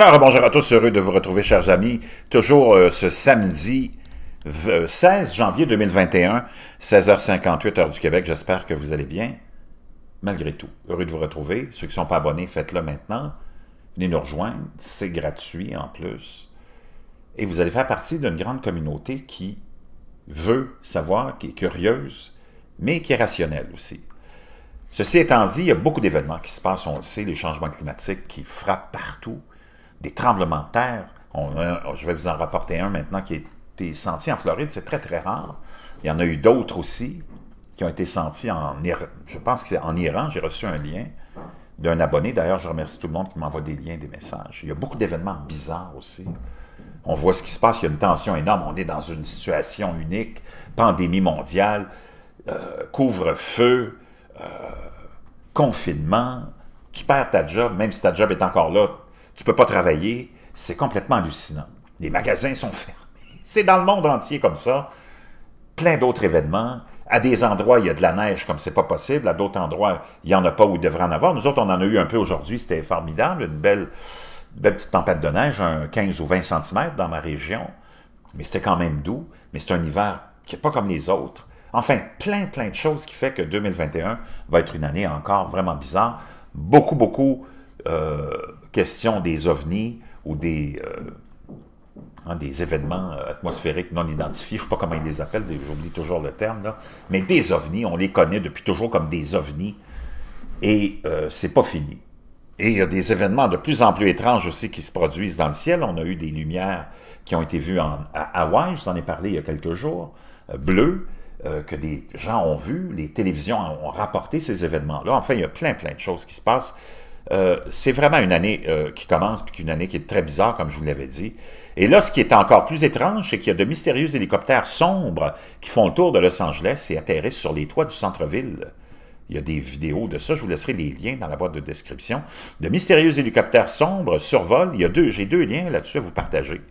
Alors, bonjour à tous, heureux de vous retrouver, chers amis. Toujours euh, ce samedi 16 euh, janvier 2021, 16h58, heure du Québec. J'espère que vous allez bien, malgré tout. Heureux de vous retrouver. Ceux qui ne sont pas abonnés, faites-le maintenant. Venez nous rejoindre, c'est gratuit en plus. Et vous allez faire partie d'une grande communauté qui veut savoir, qui est curieuse, mais qui est rationnelle aussi. Ceci étant dit, il y a beaucoup d'événements qui se passent, on sait, les changements climatiques qui frappent partout des tremblements de terre. je vais vous en rapporter un maintenant qui a été senti en Floride. C'est très, très rare. Il y en a eu d'autres aussi qui ont été sentis en Iran. Je pense que c'est en Iran. J'ai reçu un lien d'un abonné. D'ailleurs, je remercie tout le monde qui m'envoie des liens, des messages. Il y a beaucoup d'événements bizarres aussi. On voit ce qui se passe. Il y a une tension énorme. On est dans une situation unique. Pandémie mondiale, euh, couvre-feu, euh, confinement. Tu perds ta job, même si ta job est encore là tu peux pas travailler, c'est complètement hallucinant. Les magasins sont fermés. C'est dans le monde entier comme ça. Plein d'autres événements. À des endroits, il y a de la neige comme c'est pas possible. À d'autres endroits, il y en a pas où il devrait en avoir. Nous autres, on en a eu un peu aujourd'hui. C'était formidable. Une belle, belle petite tempête de neige, un 15 ou 20 cm dans ma région. Mais c'était quand même doux. Mais c'est un hiver qui n'est pas comme les autres. Enfin, plein, plein de choses qui fait que 2021 va être une année encore vraiment bizarre. Beaucoup, beaucoup euh, question des ovnis ou des, euh, hein, des événements euh, atmosphériques non identifiés, je ne sais pas comment ils les appellent, j'oublie toujours le terme, là, mais des ovnis, on les connaît depuis toujours comme des ovnis, et euh, c'est pas fini. Et il y a des événements de plus en plus étranges aussi qui se produisent dans le ciel. On a eu des lumières qui ont été vues en, à Hawaï, je vous en ai parlé il y a quelques jours, euh, bleues, que des gens ont vues, les télévisions ont rapporté ces événements-là. Enfin, il y a plein, plein de choses qui se passent. Euh, c'est vraiment une année euh, qui commence, puis une année qui est très bizarre, comme je vous l'avais dit. Et là, ce qui est encore plus étrange, c'est qu'il y a de mystérieux hélicoptères sombres qui font le tour de Los Angeles et atterrissent sur les toits du centre-ville. Il y a des vidéos de ça, je vous laisserai les liens dans la boîte de description. De mystérieux hélicoptères sombres survolent, il y a deux, j'ai deux liens là-dessus à vous partager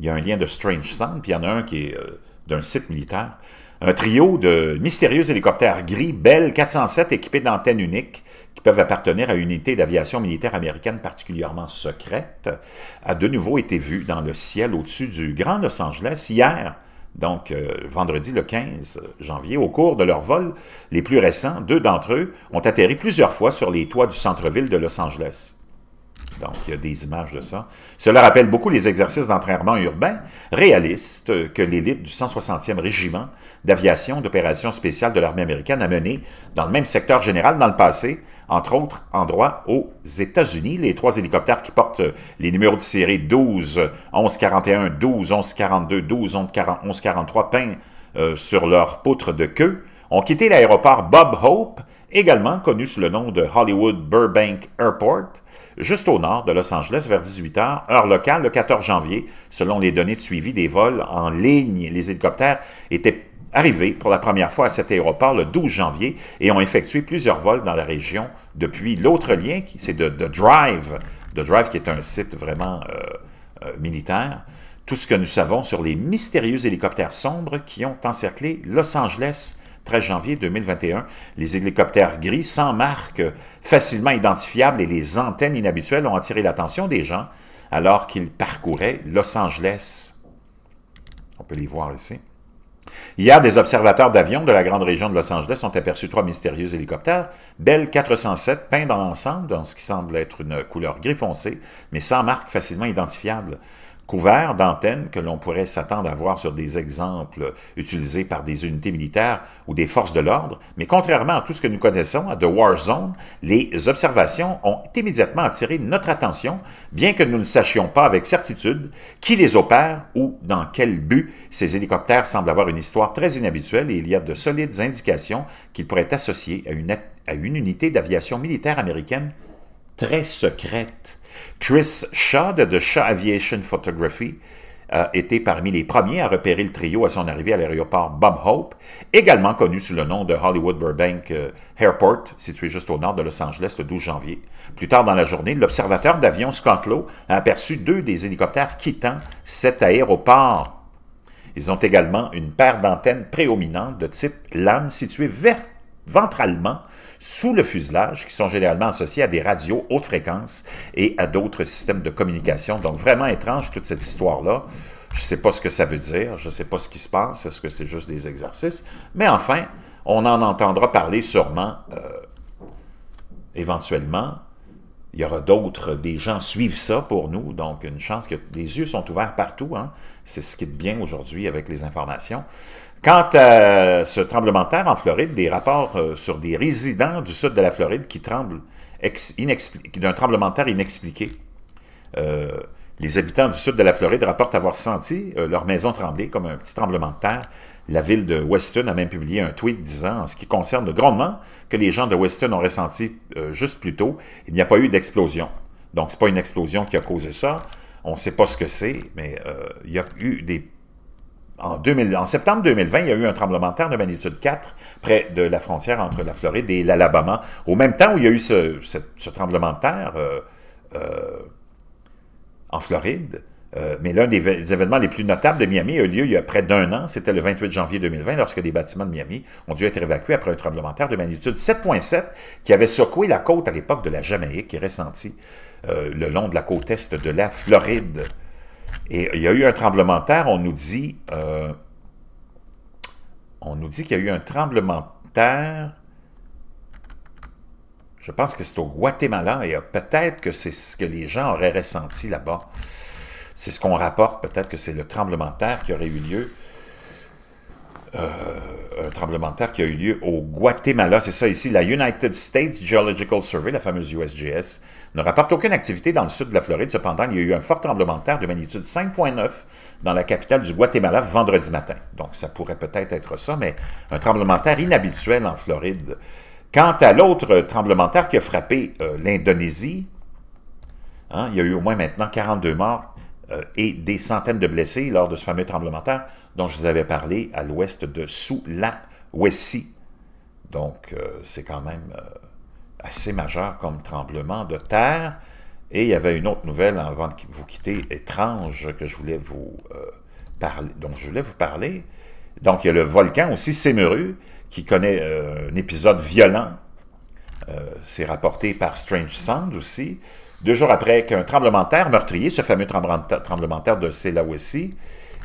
il y a un lien de Strange Sound, puis il y en a un qui est euh, d'un site militaire. Un trio de mystérieux hélicoptères gris Bell 407 équipés d'antennes uniques qui peuvent appartenir à une unité d'aviation militaire américaine particulièrement secrète, a de nouveau été vu dans le ciel au-dessus du Grand Los Angeles hier, donc euh, vendredi le 15 janvier, au cours de leur vol, les plus récents, deux d'entre eux ont atterri plusieurs fois sur les toits du centre-ville de Los Angeles. Donc, il y a des images de ça. Cela rappelle beaucoup les exercices d'entraînement urbain réalistes que l'élite du 160e régiment d'aviation d'opération spéciale de l'armée américaine a mené dans le même secteur général dans le passé, entre autres endroits aux États-Unis. Les trois hélicoptères qui portent euh, les numéros de série 12, 11 41 12, 11 42 12, 11 1143 peints sur leur poutre de queue ont quitté l'aéroport Bob Hope également connu sous le nom de Hollywood Burbank Airport, juste au nord de Los Angeles vers 18h, heure locale, le 14 janvier. Selon les données de suivi des vols en ligne, les hélicoptères étaient arrivés pour la première fois à cet aéroport le 12 janvier et ont effectué plusieurs vols dans la région depuis l'autre lien, qui c'est de, Drive, de Drive qui est un site vraiment euh, euh, militaire tout ce que nous savons sur les mystérieux hélicoptères sombres qui ont encerclé Los Angeles 13 janvier 2021, les hélicoptères gris sans marque, facilement identifiables et les antennes inhabituelles ont attiré l'attention des gens alors qu'ils parcouraient Los Angeles. On peut les voir ici. Hier, des observateurs d'avions de la grande région de Los Angeles ont aperçu trois mystérieux hélicoptères, Bell 407 peints dans l'ensemble dans ce qui semble être une couleur gris foncé, mais sans marque facilement identifiable couvert d'antennes que l'on pourrait s'attendre à voir sur des exemples utilisés par des unités militaires ou des forces de l'ordre, mais contrairement à tout ce que nous connaissons à The War Zone, les observations ont immédiatement attiré notre attention, bien que nous ne sachions pas avec certitude qui les opère ou dans quel but. Ces hélicoptères semblent avoir une histoire très inhabituelle et il y a de solides indications qu'ils pourraient associer à une, à une unité d'aviation militaire américaine très secrète. Chris Shaw de The Shaw Aviation Photography a euh, été parmi les premiers à repérer le trio à son arrivée à l'aéroport Bob Hope, également connu sous le nom de Hollywood Burbank euh, Airport, situé juste au nord de Los Angeles le 12 janvier. Plus tard dans la journée, l'observateur d'avion Scott Lowe a aperçu deux des hélicoptères quittant cet aéroport. Ils ont également une paire d'antennes prééminentes de type lame située verte ventralement sous le fuselage, qui sont généralement associés à des radios haute fréquence et à d'autres systèmes de communication. Donc, vraiment étrange toute cette histoire-là. Je ne sais pas ce que ça veut dire, je ne sais pas ce qui se passe, est-ce que c'est juste des exercices, mais enfin, on en entendra parler sûrement, euh, éventuellement, il y aura d'autres, des gens suivent ça pour nous, donc une chance que les yeux sont ouverts partout. Hein. C'est ce qui est bien aujourd'hui avec les informations. Quant à ce tremblement de terre en Floride, des rapports euh, sur des résidents du sud de la Floride qui tremblent d'un tremblement de terre inexpliqué. Euh, les habitants du sud de la Floride rapportent avoir senti euh, leur maison trembler comme un petit tremblement de terre la ville de Weston a même publié un tweet disant, en ce qui concerne le grandement, que les gens de Weston ont ressenti euh, juste plus tôt, il n'y a pas eu d'explosion. Donc, ce n'est pas une explosion qui a causé ça. On ne sait pas ce que c'est, mais euh, il y a eu des... En, septembre 2020, il y a eu un tremblement de terre de magnitude 4 près de la frontière entre la Floride et l'Alabama. Au même temps où il y a eu ce, tremblement de terre euh, en Floride, euh, mais l'un des, événements les plus notables de Miami a eu lieu il y a près d'un an, c'était le 28 janvier 2020, lorsque des bâtiments de Miami ont dû être évacués après un tremblement de terre de magnitude 7.7 qui avait secoué la côte à l'époque de la Jamaïque et ressenti euh, le long de la côte est de la Floride. Et il y a eu un tremblement de terre, on nous dit, euh, on nous dit qu'il y a eu un tremblement de terre, je pense que c'est au Guatemala, et peut-être que c'est ce que les gens auraient ressenti là-bas. C'est ce qu'on rapporte, peut-être que c'est le tremblement de terre qui aurait eu lieu. Euh, un tremblement de terre qui a eu lieu au Guatemala, c'est ça ici, la United States Geological Survey, la fameuse USGS, ne rapporte aucune activité dans le sud de la Floride. Cependant, il y a eu un fort tremblement de terre de magnitude 5.9 dans la capitale du Guatemala vendredi matin. Donc, ça pourrait peut-être être ça, mais un tremblement de terre inhabituel en Floride. Quant à l'autre tremblement de terre qui a frappé euh, l'Indonésie, hein, il y a eu au moins maintenant 42 morts euh, et des centaines de blessés lors de ce fameux tremblement de terre dont je vous avais parlé à l'ouest de Sulawesi. Donc, euh, c'est quand même euh, assez majeur comme tremblement de terre. Et il y avait une autre nouvelle avant de vous quitter, étrange, que je voulais vous parler. Donc, je voulais vous parler. Donc, il y a le volcan aussi, Semeru, qui connaît un épisode violent. c'est rapporté par Strange Sound aussi deux jours après qu'un tremblement de terre meurtrier, ce fameux tremblement de terre de Sulawesi,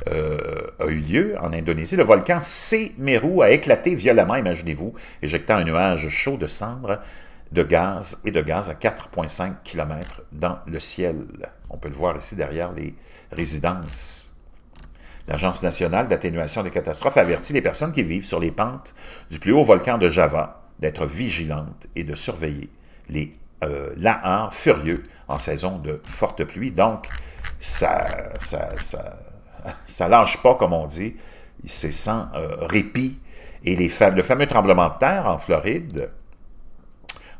euh, a eu lieu en Indonésie, le volcan Semeru a éclaté violemment, imaginez-vous, éjectant un nuage chaud de cendres, de gaz et de gaz à 4,5 km dans le ciel. On peut le voir ici derrière les résidences. L'Agence nationale d'atténuation des catastrophes avertit les personnes qui vivent sur les pentes du plus haut volcan de Java d'être vigilantes et de surveiller les euh, la hein, furieux en saison de forte pluie. Donc, ça, ça, ça, ça lâche pas, comme on dit. C'est sans euh, répit. Et les le fameux tremblement de terre en Floride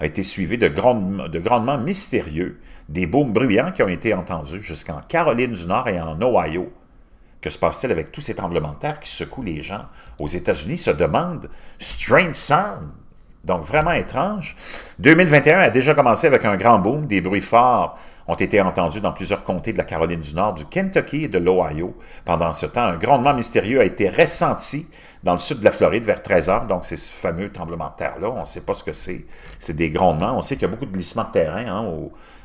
a été suivi de, grands de grandements mystérieux, des booms bruyants qui ont été entendus jusqu'en Caroline du Nord et en Ohio. Que se passe-t-il avec tous ces tremblements de terre qui secouent les gens aux États-Unis se demandent « Strange Sound donc, vraiment étrange. 2021 a déjà commencé avec un grand boom. Des bruits forts ont été entendus dans plusieurs comtés de la Caroline du Nord, du Kentucky et de l'Ohio. Pendant ce temps, un grondement mystérieux a été ressenti dans le sud de la Floride vers 13 heures. Donc, c'est ce fameux tremblement de terre-là. On ne sait pas ce que c'est. C'est des grondements. On sait qu'il y a beaucoup de glissements de terrain hein,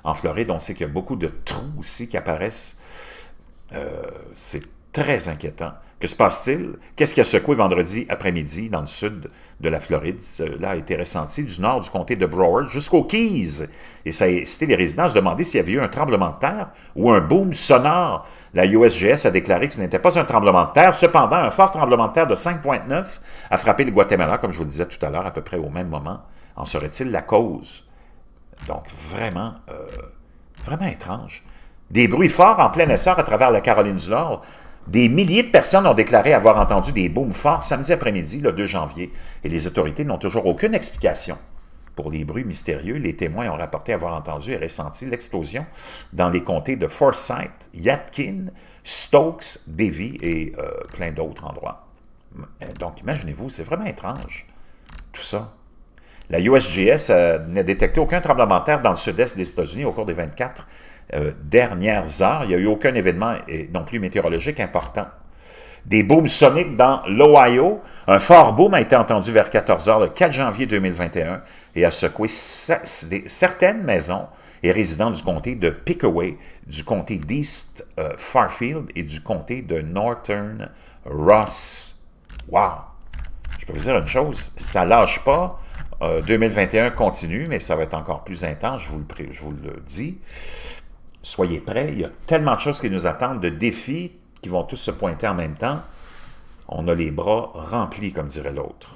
en Floride. On sait qu'il y a beaucoup de trous aussi qui apparaissent. Euh, c'est très inquiétant. Que se passe-t-il? Qu'est-ce qui a secoué vendredi après-midi dans le sud de la Floride? Cela a été ressenti du nord du comté de Broward jusqu'aux Keys. Et ça a incité les résidents à se demander s'il y avait eu un tremblement de terre ou un boom sonore. La USGS a déclaré que ce n'était pas un tremblement de terre. Cependant, un fort tremblement de terre de 5,9 a frappé le Guatemala, comme je vous le disais tout à l'heure, à peu près au même moment. En serait-il la cause? Donc, vraiment, euh, vraiment étrange. Des bruits forts en plein essor à travers la Caroline du Nord. Des milliers de personnes ont déclaré avoir entendu des booms forts samedi après-midi, le 2 janvier, et les autorités n'ont toujours aucune explication. Pour les bruits mystérieux, les témoins ont rapporté avoir entendu et ressenti l'explosion dans les comtés de Forsyth, Yadkin, Stokes, Davy et euh, plein d'autres endroits. Euh, donc, imaginez-vous, c'est vraiment étrange, tout ça. La USGS euh, n'a détecté aucun tremblement de terre dans le sud-est des États-Unis au cours des 24 euh, dernières heures. Il n'y a eu aucun événement non plus météorologique important. Des booms soniques dans l'Ohio. Un fort boom a été entendu vers 14 h le 4 janvier 2021 et a secoué certaines maisons et résidents du comté de Pickaway, du comté d'East euh, Farfield et du comté de Northern Ross. Wow! Je peux vous dire une chose, ça lâche pas. 2021 euh, continue, mais ça va être encore plus intense, je vous le, je vous le dis soyez prêts. Il y a tellement de choses qui nous attendent, de défis qui vont tous se pointer en même temps. On a les bras remplis, comme dirait l'autre.